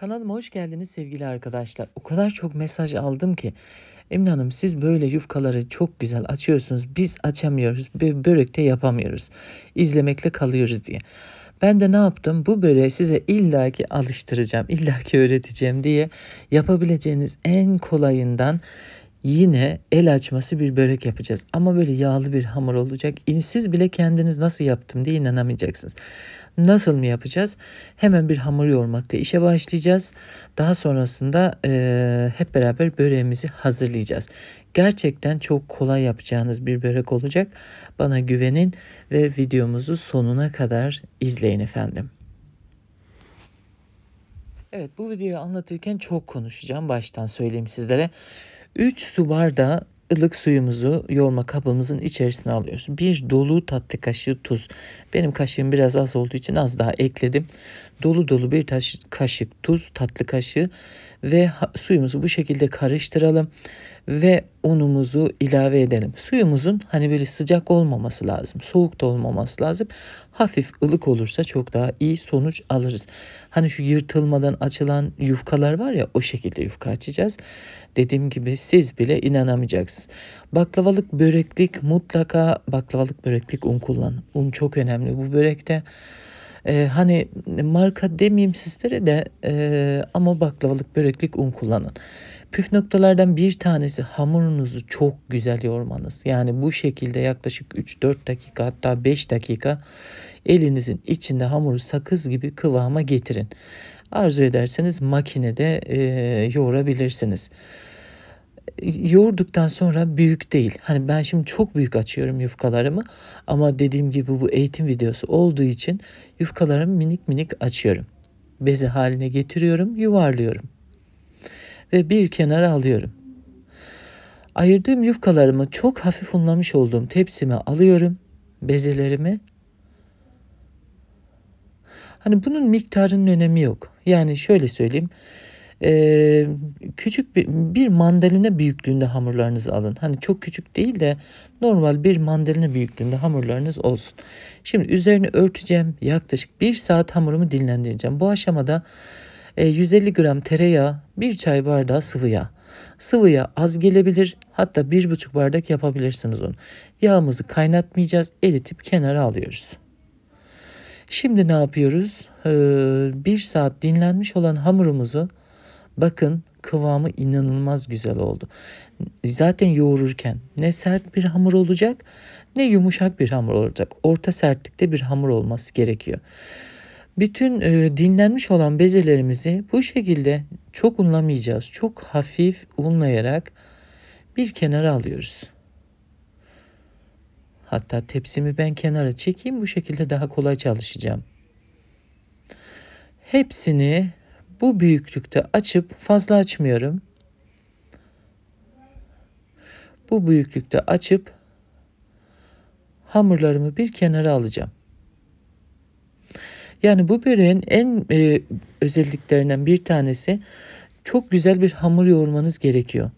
Kanalıma hoş geldiniz sevgili arkadaşlar. O kadar çok mesaj aldım ki. Emine Hanım siz böyle yufkaları çok güzel açıyorsunuz. Biz açamıyoruz. Börekte yapamıyoruz. İzlemekle kalıyoruz diye. Ben de ne yaptım? Bu böreği size illaki alıştıracağım, illaki öğreteceğim diye yapabileceğiniz en kolayından yine el açması bir börek yapacağız. Ama böyle yağlı bir hamur olacak. Siz bile kendiniz nasıl yaptım diye inanamayacaksınız. Nasıl mı yapacağız? Hemen bir hamur yoğurmakla işe başlayacağız. Daha sonrasında e, hep beraber böreğimizi hazırlayacağız. Gerçekten çok kolay yapacağınız bir börek olacak. Bana güvenin ve videomuzu sonuna kadar izleyin efendim. Evet bu videoyu anlatırken çok konuşacağım baştan söyleyeyim sizlere. 3 su bardağı ılık suyumuzu yoğurma kabımızın içerisine alıyoruz. Bir dolu tatlı kaşığı tuz. Benim kaşığım biraz az olduğu için az daha ekledim dolu dolu bir taş, kaşık tuz, tatlı kaşığı ve suyumuzu bu şekilde karıştıralım ve unumuzu ilave edelim. Suyumuzun hani böyle sıcak olmaması lazım, soğuk da olmaması lazım. Hafif ılık olursa çok daha iyi sonuç alırız. Hani şu yırtılmadan açılan yufkalar var ya o şekilde yufka açacağız. Dediğim gibi siz bile inanamayacaksınız. Baklavalık böreklik mutlaka baklavalık böreklik un kullanın. Un çok önemli bu börekte. E, hani marka demeyeyim sizlere de e, ama baklavalık böreklik un kullanın. Püf noktalardan bir tanesi hamurunuzu çok güzel yoğurmanız. Yani bu şekilde yaklaşık 3-4 dakika hatta 5 dakika elinizin içinde hamuru sakız gibi kıvama getirin. Arzu ederseniz makinede e, yoğurabilirsiniz yoğurduktan sonra büyük değil. Hani ben şimdi çok büyük açıyorum yufkalarımı ama dediğim gibi bu eğitim videosu olduğu için yufkalarımı minik minik açıyorum. Bezi haline getiriyorum, yuvarlıyorum. Ve bir kenara alıyorum. Ayırdığım yufkalarımı çok hafif unlamış olduğum tepsime alıyorum. Bezelerimi Hani bunun miktarının önemi yok. Yani şöyle söyleyeyim e, küçük bir, bir mandalina büyüklüğünde hamurlarınızı alın. Hani çok küçük değil de normal bir mandalina büyüklüğünde hamurlarınız olsun. Şimdi üzerine örteceğim. Yaklaşık bir saat hamurumu dinlendireceğim. Bu aşamada e, 150 gram tereyağı, bir çay bardağı sıvı yağ. Sıvı yağ az gelebilir hatta bir buçuk bardak yapabilirsiniz onu. Yağımızı kaynatmayacağız eritip kenara alıyoruz. Şimdi ne yapıyoruz? Ee, bir saat dinlenmiş olan hamurumuzu Bakın kıvamı inanılmaz güzel oldu. Zaten yoğururken ne sert bir hamur olacak ne yumuşak bir hamur olacak. Orta sertlikte bir hamur olması gerekiyor. Bütün e, dinlenmiş olan bezelerimizi bu şekilde çok unlamayacağız. Çok hafif unlayarak bir kenara alıyoruz. Hatta tepsimi ben kenara çekeyim bu şekilde daha kolay çalışacağım. Hepsini bu büyüklükte açıp fazla açmıyorum. Bu büyüklükte açıp hamurlarımı bir kenara alacağım. Yani bu böreğin en e, özelliklerinden bir tanesi çok güzel bir hamur yoğurmanız gerekiyor.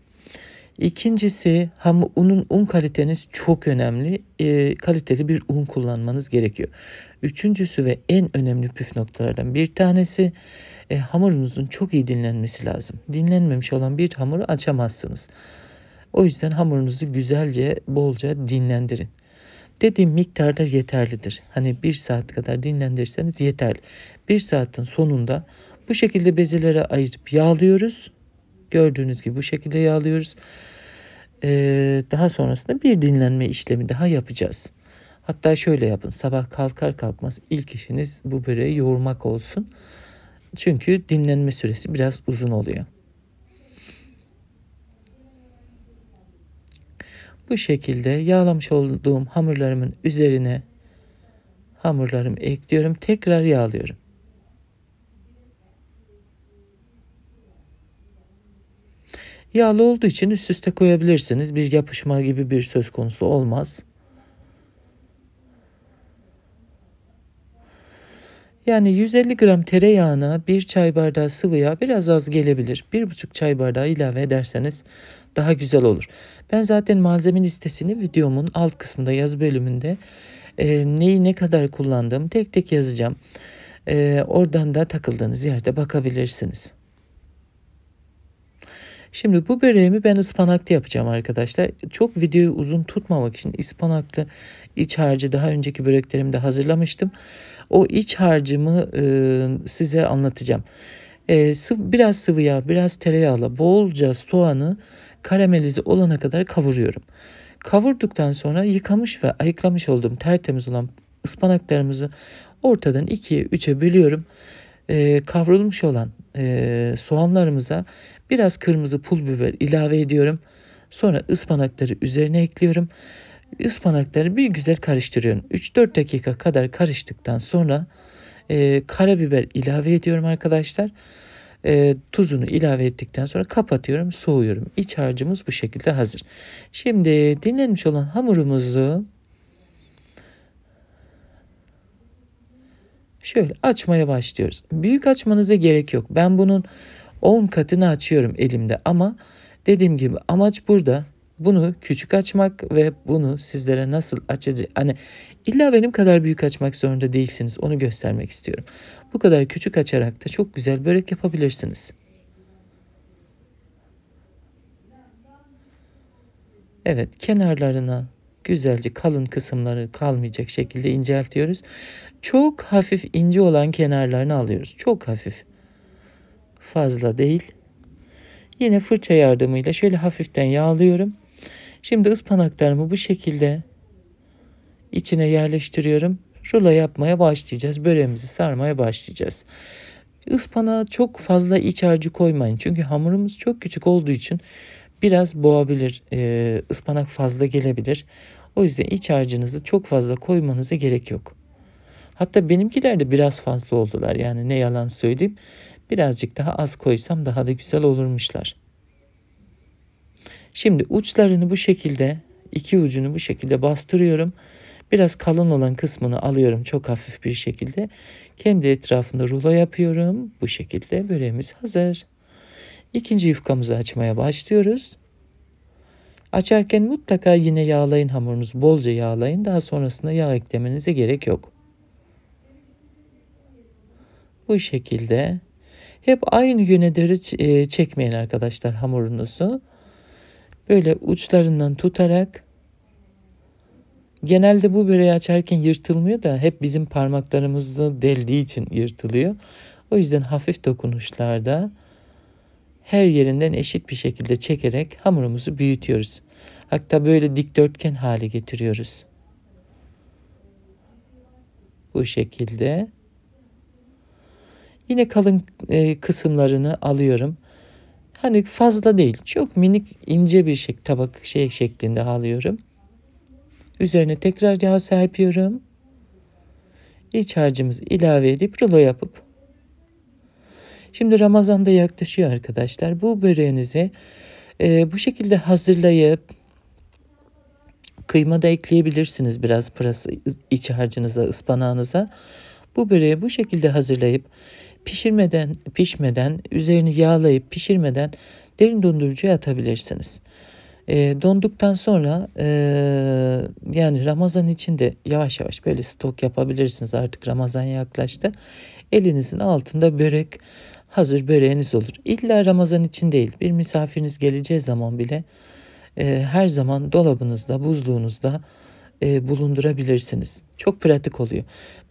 İkincisi ham unun un kaliteniz çok önemli. E, kaliteli bir un kullanmanız gerekiyor. Üçüncüsü ve en önemli püf noktalardan bir tanesi e, hamurunuzun çok iyi dinlenmesi lazım. Dinlenmemiş olan bir hamuru açamazsınız. O yüzden hamurunuzu güzelce bolca dinlendirin. Dediğim miktarlar yeterlidir. Hani bir saat kadar dinlendirseniz yeterli. Bir saatin sonunda bu şekilde bezelere ayırıp yağlıyoruz. Gördüğünüz gibi bu şekilde yağlıyoruz. Ee, daha sonrasında bir dinlenme işlemi daha yapacağız. Hatta şöyle yapın sabah kalkar kalkmaz ilk işiniz bu böreği yoğurmak olsun. Çünkü dinlenme süresi biraz uzun oluyor. Bu şekilde yağlamış olduğum hamurlarımın üzerine hamurlarımı ekliyorum. Tekrar yağlıyorum. Yağlı olduğu için üst üste koyabilirsiniz. Bir yapışma gibi bir söz konusu olmaz. Yani 150 gram tereyağına bir çay bardağı sıvı yağ biraz az gelebilir. Bir buçuk çay bardağı ilave ederseniz daha güzel olur. Ben zaten malzeme listesini videomun alt kısmında yazı bölümünde e, neyi ne kadar kullandığım tek tek yazacağım. E, oradan da takıldığınız yerde bakabilirsiniz. Şimdi bu böreğimi ben ıspanaklı yapacağım arkadaşlar. Çok videoyu uzun tutmamak için ıspanaklı iç harcı daha önceki böreklerimde hazırlamıştım. O iç harcımı e, size anlatacağım. E, sıvı, biraz sıvı yağ, biraz tereyağla bolca soğanı karamelize olana kadar kavuruyorum. Kavurduktan sonra yıkamış ve ayıklamış olduğum tertemiz olan ıspanaklarımızı ortadan ikiye üçe bölüyorum e, kavrulmuş olan e, soğanlarımıza biraz kırmızı pul biber ilave ediyorum. Sonra ıspanakları üzerine ekliyorum. Ispanakları bir güzel karıştırıyorum. 3-4 dakika kadar karıştıktan sonra e, karabiber ilave ediyorum arkadaşlar. E, tuzunu ilave ettikten sonra kapatıyorum, soğuyorum. İç harcımız bu şekilde hazır. Şimdi dinlenmiş olan hamurumuzu Şöyle açmaya başlıyoruz. Büyük açmanıza gerek yok. Ben bunun 10 katını açıyorum elimde ama dediğim gibi amaç burada bunu küçük açmak ve bunu sizlere nasıl açıcı hani illa benim kadar büyük açmak zorunda değilsiniz onu göstermek istiyorum. Bu kadar küçük açarak da çok güzel börek yapabilirsiniz. Evet kenarlarına güzelce kalın kısımları kalmayacak şekilde inceltiyoruz. Çok hafif ince olan kenarlarını alıyoruz. Çok hafif. Fazla değil. Yine fırça yardımıyla şöyle hafiften yağlıyorum. Şimdi ıspanaklarımı bu şekilde içine yerleştiriyorum. Rula yapmaya başlayacağız. Böreğimizi sarmaya başlayacağız. Ispanağa çok fazla iç harcı koymayın. Çünkü hamurumuz çok küçük olduğu için biraz boğabilir, e, ıspanak fazla gelebilir. O yüzden iç harcınızı çok fazla koymanıza gerek yok. Hatta benimkiler de biraz fazla oldular. Yani ne yalan söyleyeyim. Birazcık daha az koysam daha da güzel olurmuşlar. Şimdi uçlarını bu şekilde, iki ucunu bu şekilde bastırıyorum. Biraz kalın olan kısmını alıyorum çok hafif bir şekilde. Kendi etrafında rulo yapıyorum. Bu şekilde böreğimiz hazır. İkinci yufkamızı açmaya başlıyoruz. Açarken mutlaka yine yağlayın hamurunuzu bolca yağlayın. Daha sonrasında yağ eklemenize gerek yok. Bu şekilde hep aynı yöne doğru e, çekmeyin arkadaşlar hamurunuzu. Böyle uçlarından tutarak genelde bu böreği açarken yırtılmıyor da hep bizim parmaklarımızı deldiği için yırtılıyor. O yüzden hafif dokunuşlarda her yerinden eşit bir şekilde çekerek hamurumuzu büyütüyoruz. Hatta böyle dikdörtgen hale getiriyoruz. Bu şekilde. Yine kalın e, kısımlarını alıyorum. Hani fazla değil. Çok minik ince bir şey, tabak şey şeklinde alıyorum. Üzerine tekrar yağ serpiyorum. İç harcımızı ilave edip rulo yapıp Şimdi Ramazan da yaklaşıyor arkadaşlar. Bu böreğinizi e, bu şekilde hazırlayıp kıyma da ekleyebilirsiniz biraz pırası iç harcınıza, ıspanağınıza. Bu böreği bu şekilde hazırlayıp pişirmeden, pişmeden, üzerini yağlayıp pişirmeden derin dondurucuya atabilirsiniz. E, donduktan sonra e, yani Ramazan içinde yavaş yavaş böyle stok yapabilirsiniz. Artık Ramazan yaklaştı. Elinizin altında börek hazır böreğiniz olur. İlla Ramazan için değil bir misafiriniz geleceği zaman bile e, her zaman dolabınızda buzluğunuzda e, bulundurabilirsiniz. Çok pratik oluyor.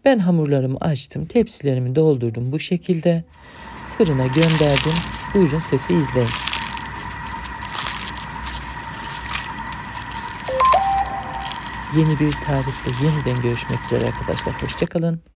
Ben hamurlarımı açtım tepsilerimi doldurdum bu şekilde fırına gönderdim. Buyurun sesi izleyin. Yeni bir tarifte yeniden görüşmek üzere arkadaşlar. Hoşçakalın.